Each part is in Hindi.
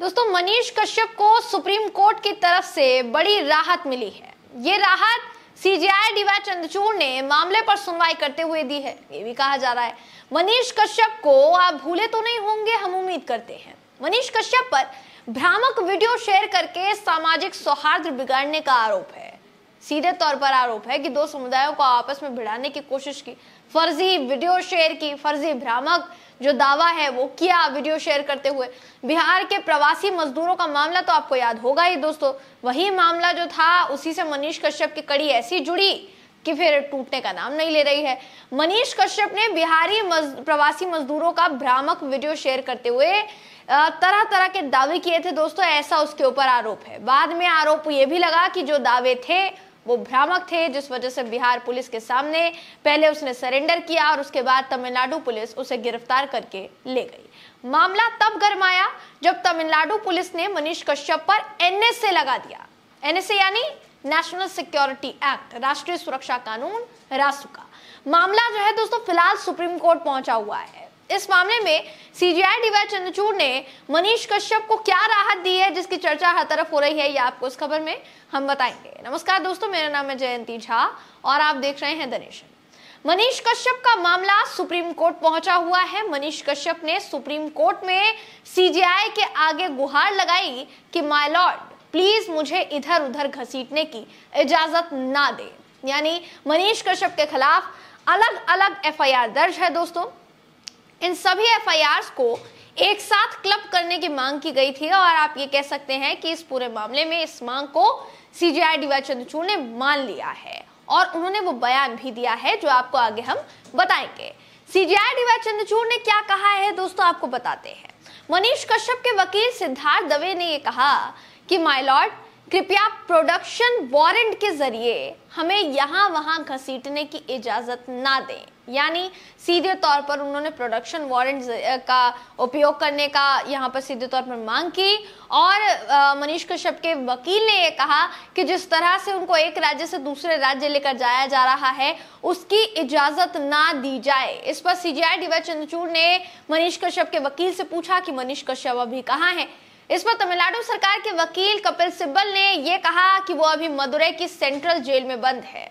दोस्तों मनीष कश्यप को सुप्रीम कोर्ट की तरफ से बड़ी राहत मिली है ये राहत सीजीआई डीवाई चंद्रचूड़ ने मामले पर सुनवाई करते हुए दी है ये भी कहा जा रहा है मनीष कश्यप को आप भूले तो नहीं होंगे हम उम्मीद करते हैं मनीष कश्यप पर भ्रामक वीडियो शेयर करके सामाजिक सौहार्द बिगाड़ने का आरोप है सीधे तौर पर आरोप है कि दो समुदायों को आपस में भिड़ाने की कोशिश की फर्जी वीडियो शेयर की फर्जी भ्रामक जो दावा है वो किया वीडियो शेयर करते हुए बिहार के प्रवासी मजदूरों का मामला तो आपको याद होगा ही दोस्तों वही मामला जो था उसी से मनीष कश्यप की कड़ी ऐसी जुड़ी कि फिर टूटने का नाम नहीं ले रही है मनीष कश्यप ने बिहारी मज, प्रवासी मजदूरों का भ्रामक वीडियो शेयर करते हुए तरह तरह के दावे किए थे दोस्तों ऐसा उसके ऊपर आरोप है बाद में आरोप ये भी लगा कि जो दावे थे वो भ्रामक थे जिस वजह से बिहार पुलिस के सामने पहले उसने सरेंडर किया और उसके बाद तमिलनाडु पुलिस उसे गिरफ्तार करके ले गई मामला तब गर्माया जब तमिलनाडु पुलिस ने मनीष कश्यप पर एनएसए लगा दिया एनएसए यानी नेशनल सिक्योरिटी एक्ट राष्ट्रीय सुरक्षा कानून रासुका मामला जो है दोस्तों फिलहाल सुप्रीम कोर्ट पहुंचा हुआ है इस मामले में सीजीआई डीवाई चंद्रचूड़ ने मनीष कश्यप को क्या राहत दी है जिसकी चर्चा हर तरफ हो रही है ये आपको इस खबर में हम बताएंगे नमस्कार दोस्तों मेरा नाम है जयंती झा और आप देख रहे हैं दनेश मनीष कश्यप का मामला सुप्रीम कोर्ट पहुंचा हुआ है मनीष कश्यप ने सुप्रीम कोर्ट में सीजीआई के आगे गुहार लगाई कि माय लॉर्ड प्लीज मुझे इधर उधर घसीटने की इजाजत ना दे यानी मनीष कश्यप के खिलाफ अलग अलग एफआईआर दर्ज है दोस्तों इन सभी एफ को एक साथ क्लब करने की मांग की गई थी और आप ये कह सकते हैं कि इस पूरे मामले में इस मांग को सीजीआई डीवाई चंद्रचूड़ ने मान लिया है और उन्होंने वो बयान भी दिया है जो आपको आगे हम बताएंगे सीजीआई डीवाई चंद्रचूड़ ने क्या कहा है दोस्तों आपको बताते हैं मनीष कश्यप के वकील सिद्धार्थ दवे ने ये कहा कि माइलॉर्ड कृपया प्रोडक्शन वारंट के जरिए हमें यहां वहां घसीटने की इजाजत ना दें यानी सीधे तौर पर उन्होंने प्रोडक्शन वारंट का उपयोग करने का यहाँ पर सीधे तौर पर मांग की और मनीष कश्यप के वकील ने यह कहा कि जिस तरह से उनको एक राज्य से दूसरे राज्य लेकर जाया जा रहा है उसकी इजाजत ना दी जाए इस पर सीजीआई डीवाई चंद्रचूड़ ने मनीष कश्यप के वकील से पूछा कि मनीष कश्यप अभी कहाँ है इस पर तमिलनाडु सरकार के वकील कपिल सिब्बल ने यह कहा कि वो अभी मदुरई की सेंट्रल जेल में बंद है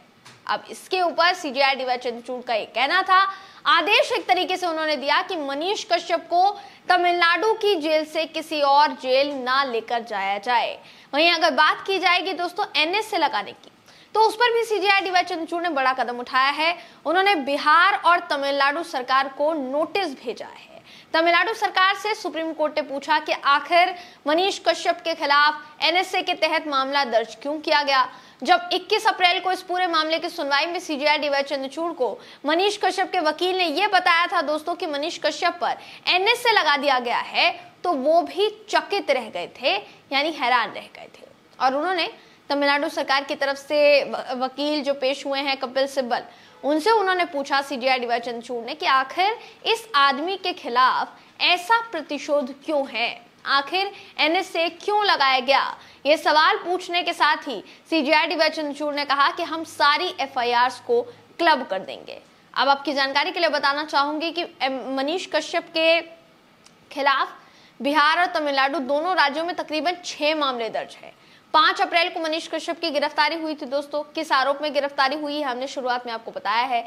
अब इसके ऊपर सीजीआई डीवाई चंद्रचूड़ का ये कहना था आदेश एक तरीके से उन्होंने दिया कि मनीष कश्यप को तमिलनाडु की जेल से किसी और जेल ना लेकर जाया जाए वहीं अगर बात की जाएगी दोस्तों एनएस से लगाने की तो उस पर भी सीजीआई डीवाई चंद्रचूड़ ने बड़ा कदम उठाया है उन्होंने बिहार और तमिलनाडु सरकार को नोटिस भेजा है तमिलनाडु सरकार से सुप्रीम कोर्ट ने पूछा कि आखिर मनीष कश्यप के खिलाफ एनएसए के तहत मामला दर्ज क्यों किया गया जब 21 अप्रैल को इस पूरे मामले की सुनवाई में सीजीआई डीवाई चंद्रचूड़ को मनीष कश्यप के वकील ने यह बताया था दोस्तों कि मनीष कश्यप पर एनएसए लगा दिया गया है तो वो भी चकित रह गए थे यानी हैरान रह गए थे और उन्होंने तमिलनाडु सरकार की तरफ से वकील जो पेश हुए हैं कपिल सिब्बल उनसे उन्होंने पूछा सीजीआई डीवाई चंद्रचूड़ ने कि आखिर इस आदमी के खिलाफ ऐसा प्रतिशोध क्यों है आखिर एनएसए क्यों लगाया गया ये सवाल पूछने के साथ ही सीजीआई डीवाई चंद्रचूड़ ने कहा कि हम सारी एफ को क्लब कर देंगे अब आपकी जानकारी के लिए बताना चाहूंगी कि मनीष कश्यप के खिलाफ बिहार और तमिलनाडु दोनों राज्यों में तकरीबन छह मामले दर्ज है पांच अप्रैल को मनीष कश्यप की गिरफ्तारी हुई थी दोस्तों किस आरोप में गिरफ्तारी हुई है हमने शुरुआत में आपको बताया है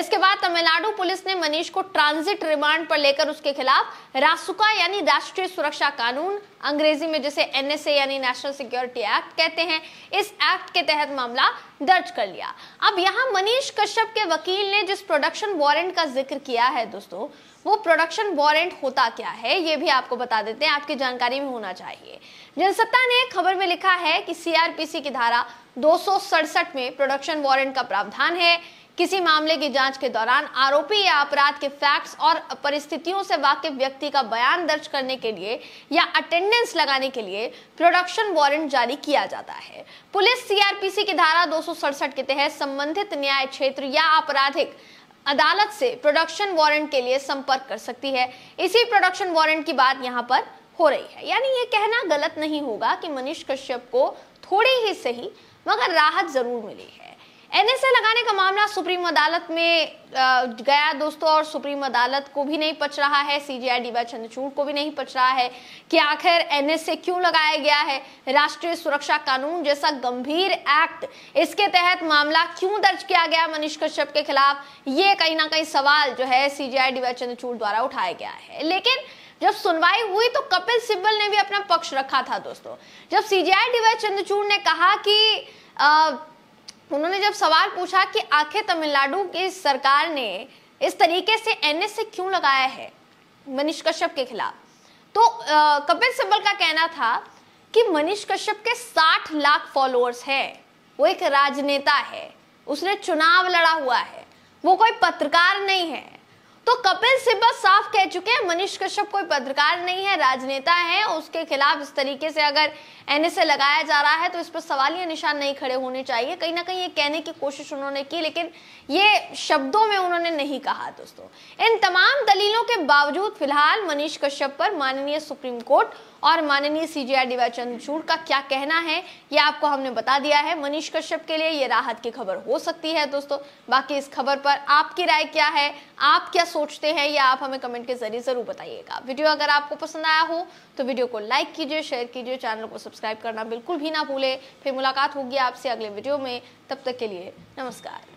इसके बाद तमिलनाडु पुलिस ने मनीष को ट्रांजिट रिमांड पर लेकर उसके खिलाफ रासुका यानी राष्ट्रीय सुरक्षा कानून अंग्रेजी में जिसे एनएसए यानी नेशनल सिक्योरिटी एक्ट कहते हैं इस एक्ट के तहत मामला दर्ज कर लिया अब यहाँ मनीष कश्यप के वकील ने जिस प्रोडक्शन वारंट का जिक्र किया है दोस्तों वो प्रोडक्शन वारंट होता क्या है ये भी आपको बता देते हैं आपकी जानकारी में होना चाहिए जनसत्ता ने खबर में लिखा है है कि सीआरपीसी की धारा दो में प्रोडक्शन वारंट का प्रावधान है किसी मामले की जांच के दौरान आरोपी या अपराध के फैक्ट्स और परिस्थितियों से वाकिफ व्यक्ति का बयान दर्ज करने के लिए या अटेंडेंस लगाने के लिए प्रोडक्शन वारंट जारी किया जाता है पुलिस सीआरपीसी की धारा दो के तहत संबंधित न्याय क्षेत्र या आपराधिक अदालत से प्रोडक्शन वारंट के लिए संपर्क कर सकती है इसी प्रोडक्शन वारंट की बात यहाँ पर हो रही है यानी ये कहना गलत नहीं होगा कि मनीष कश्यप को थोड़ी ही सही मगर राहत जरूर मिली है एनएसए लगाने का मामला सुप्रीम अदालत में गया दोस्तों और सुप्रीम अदालत को भी नहीं पच रहा है सीजीआई डीवाई चंद्रचूड़ को भी नहीं पच रहा है कि आखिर एनएसए क्यों लगाया गया है राष्ट्रीय सुरक्षा कानून जैसा गंभीर एक्ट इसके तहत मामला क्यों दर्ज किया गया मनीष कश्यप के खिलाफ ये कहीं ना कहीं सवाल जो है सीजीआई डीवाई चंद्रचूड़ द्वारा उठाया गया है लेकिन जब सुनवाई हुई तो कपिल सिब्बल ने भी अपना पक्ष रखा था दोस्तों जब सीजीआई डीवाई चंद्रचूड़ ने कहा कि आ, उन्होंने जब सवाल पूछा कि आखिर तमिलनाडु की सरकार ने इस तरीके से एनएसए क्यों लगाया है मनीष कश्यप के खिलाफ तो कपिल सिब्बल का कहना था कि मनीष कश्यप के 60 लाख फॉलोअर्स हैं वो एक राजनेता है उसने चुनाव लड़ा हुआ है वो कोई पत्रकार नहीं है तो कपिल सिब्बल साफ कह चुके हैं मनीष कश्यप कोई पत्रकार नहीं है राजनेता है उसके खिलाफ इस तरीके से अगर एनएसए लगाया जा रहा है तो इस पर सवाल या निशान नहीं खड़े होने चाहिए कहीं ना कहीं ये कहने की कोशिश उन्होंने की लेकिन ये शब्दों में उन्होंने नहीं कहा दोस्तों इन तमाम दलीलों के बावजूद फिलहाल मनीष कश्यप पर माननीय सुप्रीम कोर्ट और माननीय सीजीआई डीवाई चंद्रचूड़ का क्या कहना है ये आपको हमने बता दिया है मनीष कश्यप के लिए ये राहत की खबर हो सकती है दोस्तों बाकी इस खबर पर आपकी राय क्या है आप क्या सोचते हैं ये आप हमें कमेंट के जरिए ज़रूर बताइएगा वीडियो अगर आपको पसंद आया हो तो वीडियो को लाइक कीजिए शेयर कीजिए चैनल को सब्सक्राइब करना बिल्कुल भी ना भूले फिर मुलाकात होगी आपसे अगले वीडियो में तब तक के लिए नमस्कार